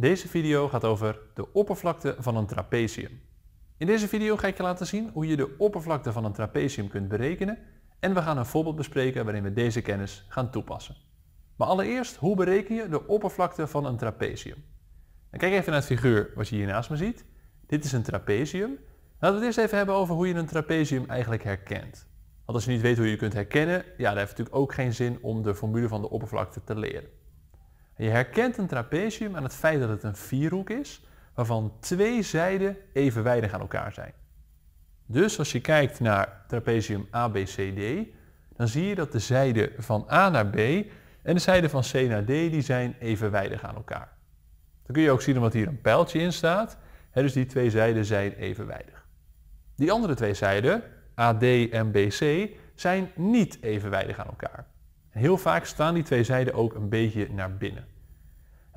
Deze video gaat over de oppervlakte van een trapezium. In deze video ga ik je laten zien hoe je de oppervlakte van een trapezium kunt berekenen en we gaan een voorbeeld bespreken waarin we deze kennis gaan toepassen. Maar allereerst, hoe bereken je de oppervlakte van een trapezium? kijk even naar het figuur wat je hier naast me ziet. Dit is een trapezium. Laten we het eerst even hebben over hoe je een trapezium eigenlijk herkent. Want als je niet weet hoe je het kunt herkennen, ja, dan heeft het natuurlijk ook geen zin om de formule van de oppervlakte te leren je herkent een trapezium aan het feit dat het een vierhoek is, waarvan twee zijden evenwijdig aan elkaar zijn. Dus als je kijkt naar trapezium ABCD, dan zie je dat de zijden van A naar B en de zijden van C naar D die zijn evenwijdig aan elkaar. Dan kun je ook zien omdat hier een pijltje in staat. dus die twee zijden zijn evenwijdig. Die andere twee zijden, AD en BC, zijn niet evenwijdig aan elkaar. En heel vaak staan die twee zijden ook een beetje naar binnen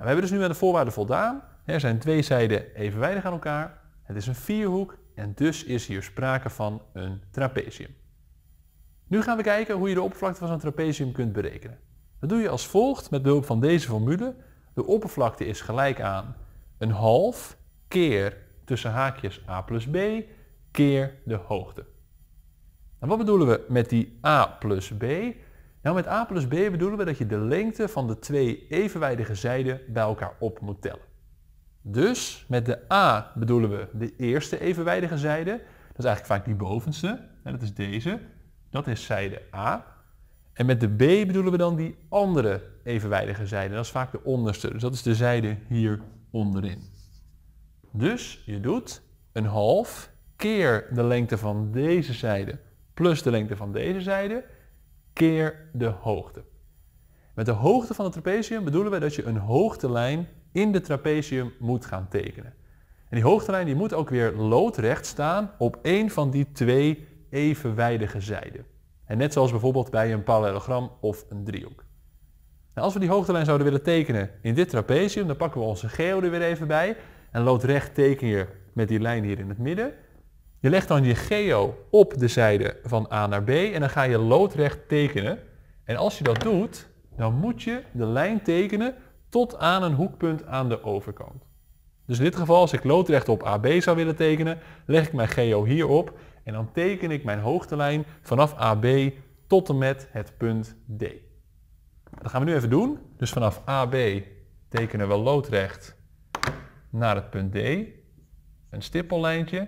we hebben dus nu aan de voorwaarden voldaan. Er zijn twee zijden evenwijdig aan elkaar. Het is een vierhoek en dus is hier sprake van een trapezium. Nu gaan we kijken hoe je de oppervlakte van zo'n trapezium kunt berekenen. Dat doe je als volgt met behulp van deze formule. De oppervlakte is gelijk aan een half keer tussen haakjes a plus b keer de hoogte. En nou, wat bedoelen we met die a plus b? Nou, met a plus b bedoelen we dat je de lengte van de twee evenwijdige zijden bij elkaar op moet tellen. Dus met de a bedoelen we de eerste evenwijdige zijde. Dat is eigenlijk vaak die bovenste. En dat is deze. Dat is zijde a. En met de b bedoelen we dan die andere evenwijdige zijde. Dat is vaak de onderste. Dus dat is de zijde hier onderin. Dus je doet een half keer de lengte van deze zijde plus de lengte van deze zijde keer de hoogte. Met de hoogte van het trapezium bedoelen we dat je een hoogtelijn in de trapezium moet gaan tekenen. En die hoogtelijn die moet ook weer loodrecht staan op één van die twee evenwijdige zijden. En net zoals bijvoorbeeld bij een parallelogram of een driehoek. Nou, als we die hoogtelijn zouden willen tekenen in dit trapezium, dan pakken we onze geode weer even bij. En loodrecht teken je met die lijn hier in het midden. Je legt dan je geo op de zijde van A naar B en dan ga je loodrecht tekenen. En als je dat doet, dan moet je de lijn tekenen tot aan een hoekpunt aan de overkant. Dus in dit geval, als ik loodrecht op AB zou willen tekenen, leg ik mijn geo hierop en dan teken ik mijn hoogtelijn vanaf AB tot en met het punt D. Dat gaan we nu even doen. Dus vanaf AB tekenen we loodrecht naar het punt D. Een stippellijntje.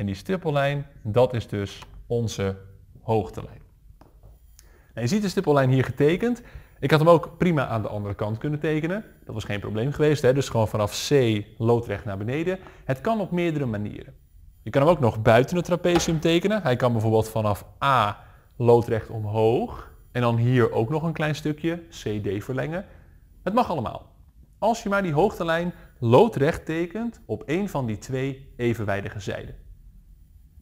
En die stippellijn, dat is dus onze hoogtelijn. Nou, je ziet de stippellijn hier getekend. Ik had hem ook prima aan de andere kant kunnen tekenen. Dat was geen probleem geweest. Hè? Dus gewoon vanaf C loodrecht naar beneden. Het kan op meerdere manieren. Je kan hem ook nog buiten het trapezium tekenen. Hij kan bijvoorbeeld vanaf A loodrecht omhoog. En dan hier ook nog een klein stukje CD verlengen. Het mag allemaal. Als je maar die hoogtelijn loodrecht tekent op een van die twee evenwijdige zijden.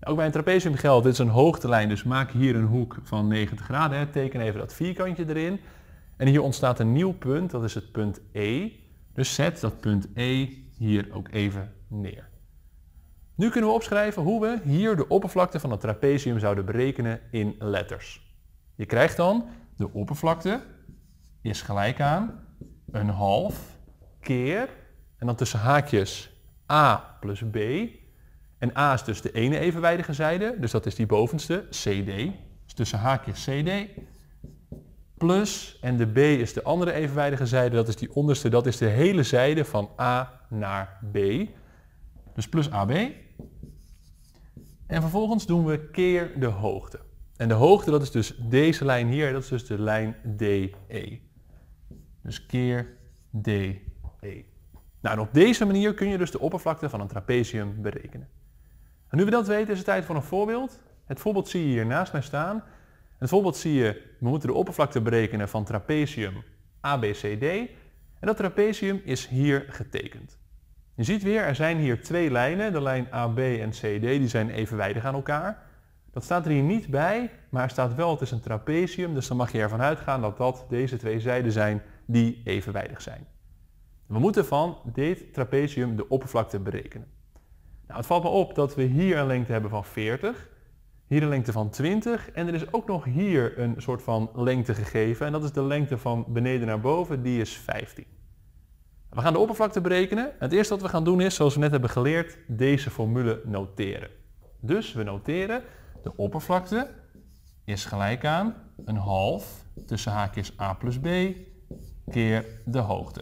Ook bij een trapezium geldt, dit is een hoogtelijn, dus maak hier een hoek van 90 graden. Hè. Teken even dat vierkantje erin. En hier ontstaat een nieuw punt, dat is het punt E. Dus zet dat punt E hier ook even neer. Nu kunnen we opschrijven hoe we hier de oppervlakte van het trapezium zouden berekenen in letters. Je krijgt dan de oppervlakte is gelijk aan een half keer, en dan tussen haakjes a plus b en A is dus de ene evenwijdige zijde, dus dat is die bovenste, CD. Dus tussen haakjes CD. Plus, en de B is de andere evenwijdige zijde, dat is die onderste, dat is de hele zijde van A naar B. Dus plus AB. En vervolgens doen we keer de hoogte. En de hoogte, dat is dus deze lijn hier, dat is dus de lijn DE. Dus keer DE. Nou, en op deze manier kun je dus de oppervlakte van een trapezium berekenen nu we dat weten, is het tijd voor een voorbeeld. Het voorbeeld zie je hier naast mij staan. Het voorbeeld zie je, we moeten de oppervlakte berekenen van trapezium ABCD. En dat trapezium is hier getekend. Je ziet weer, er zijn hier twee lijnen. De lijn AB en CD die zijn evenwijdig aan elkaar. Dat staat er hier niet bij, maar er staat wel, het is een trapezium. Dus dan mag je ervan uitgaan dat dat deze twee zijden zijn die evenwijdig zijn. We moeten van dit trapezium de oppervlakte berekenen. Nou, het valt me op dat we hier een lengte hebben van 40, hier een lengte van 20 en er is ook nog hier een soort van lengte gegeven en dat is de lengte van beneden naar boven, die is 15. We gaan de oppervlakte berekenen. Het eerste wat we gaan doen is, zoals we net hebben geleerd, deze formule noteren. Dus we noteren de oppervlakte is gelijk aan een half tussen haakjes a plus b keer de hoogte.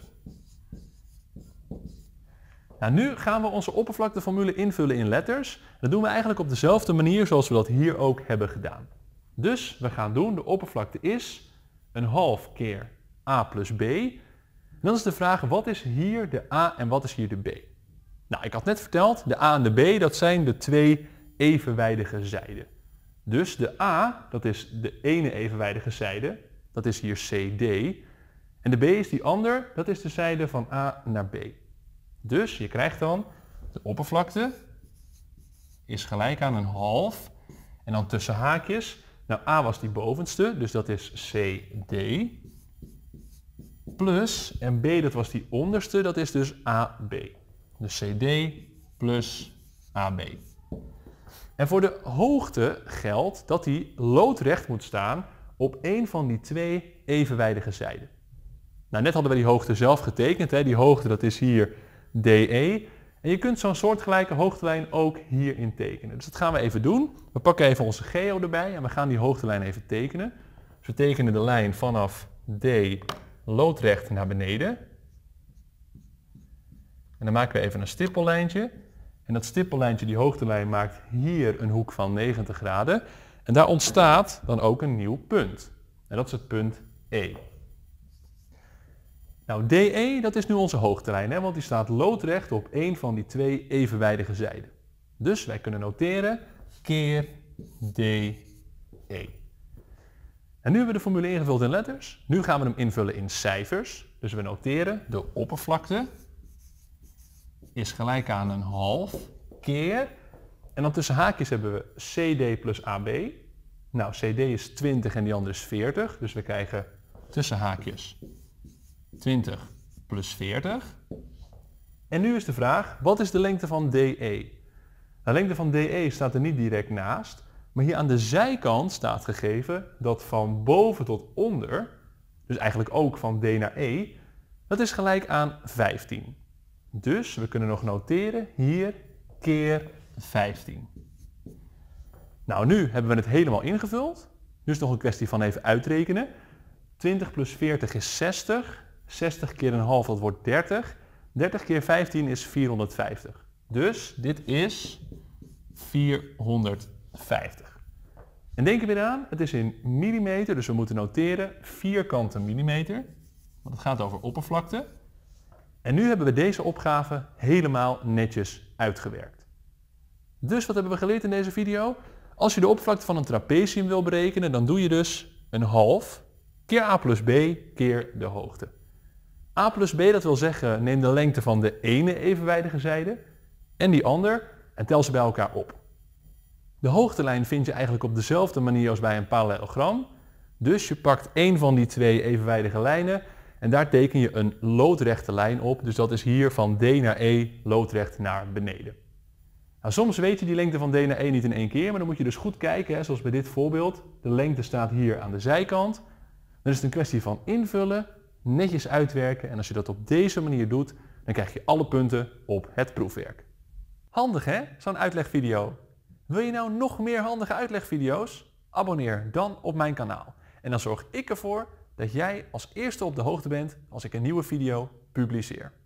Nou, nu gaan we onze oppervlakteformule invullen in letters. Dat doen we eigenlijk op dezelfde manier zoals we dat hier ook hebben gedaan. Dus we gaan doen, de oppervlakte is een half keer a plus b. En dan is de vraag, wat is hier de a en wat is hier de b? Nou, ik had net verteld, de a en de b, dat zijn de twee evenwijdige zijden. Dus de a, dat is de ene evenwijdige zijde, dat is hier cd. En de b is die ander, dat is de zijde van a naar b. Dus je krijgt dan de oppervlakte is gelijk aan een half. En dan tussen haakjes. Nou, A was die bovenste, dus dat is CD. Plus, en B dat was die onderste, dat is dus AB. Dus CD plus AB. En voor de hoogte geldt dat die loodrecht moet staan op een van die twee evenwijdige zijden. Nou, net hadden we die hoogte zelf getekend. Hè. Die hoogte dat is hier DE. En je kunt zo'n soortgelijke hoogtelijn ook hierin tekenen. Dus dat gaan we even doen. We pakken even onze geo erbij en we gaan die hoogtelijn even tekenen. Dus we tekenen de lijn vanaf D loodrecht naar beneden. En dan maken we even een stippellijntje. En dat stippellijntje, die hoogtelijn, maakt hier een hoek van 90 graden. En daar ontstaat dan ook een nieuw punt. En dat is het punt E. Nou, DE, dat is nu onze hoogterrein, hè, want die staat loodrecht op één van die twee evenwijdige zijden. Dus wij kunnen noteren keer DE. En nu hebben we de formule ingevuld in letters. Nu gaan we hem invullen in cijfers. Dus we noteren de oppervlakte is gelijk aan een half keer. En dan tussen haakjes hebben we CD plus AB. Nou, CD is 20 en die andere is 40. Dus we krijgen tussen haakjes 20 plus 40. En nu is de vraag, wat is de lengte van DE? De lengte van DE staat er niet direct naast, maar hier aan de zijkant staat gegeven dat van boven tot onder, dus eigenlijk ook van D naar E, dat is gelijk aan 15. Dus we kunnen nog noteren hier keer 15. Nou, nu hebben we het helemaal ingevuld. Nu Dus nog een kwestie van even uitrekenen. 20 plus 40 is 60. 60 keer een half, dat wordt 30. 30 keer 15 is 450. Dus dit is 450. En denk er weer aan, het is in millimeter, dus we moeten noteren vierkante millimeter. Want het gaat over oppervlakte. En nu hebben we deze opgave helemaal netjes uitgewerkt. Dus wat hebben we geleerd in deze video? Als je de oppervlakte van een trapezium wil berekenen, dan doe je dus een half keer a plus b keer de hoogte. A plus B, dat wil zeggen, neem de lengte van de ene evenwijdige zijde en die ander en tel ze bij elkaar op. De hoogtelijn vind je eigenlijk op dezelfde manier als bij een parallelogram. Dus je pakt één van die twee evenwijdige lijnen en daar teken je een loodrechte lijn op. Dus dat is hier van D naar E loodrecht naar beneden. Nou, soms weet je die lengte van D naar E niet in één keer, maar dan moet je dus goed kijken, hè, zoals bij dit voorbeeld. De lengte staat hier aan de zijkant. Dan is het een kwestie van invullen netjes uitwerken en als je dat op deze manier doet, dan krijg je alle punten op het proefwerk. Handig hè, zo'n uitlegvideo. Wil je nou nog meer handige uitlegvideo's? Abonneer dan op mijn kanaal en dan zorg ik ervoor dat jij als eerste op de hoogte bent als ik een nieuwe video publiceer.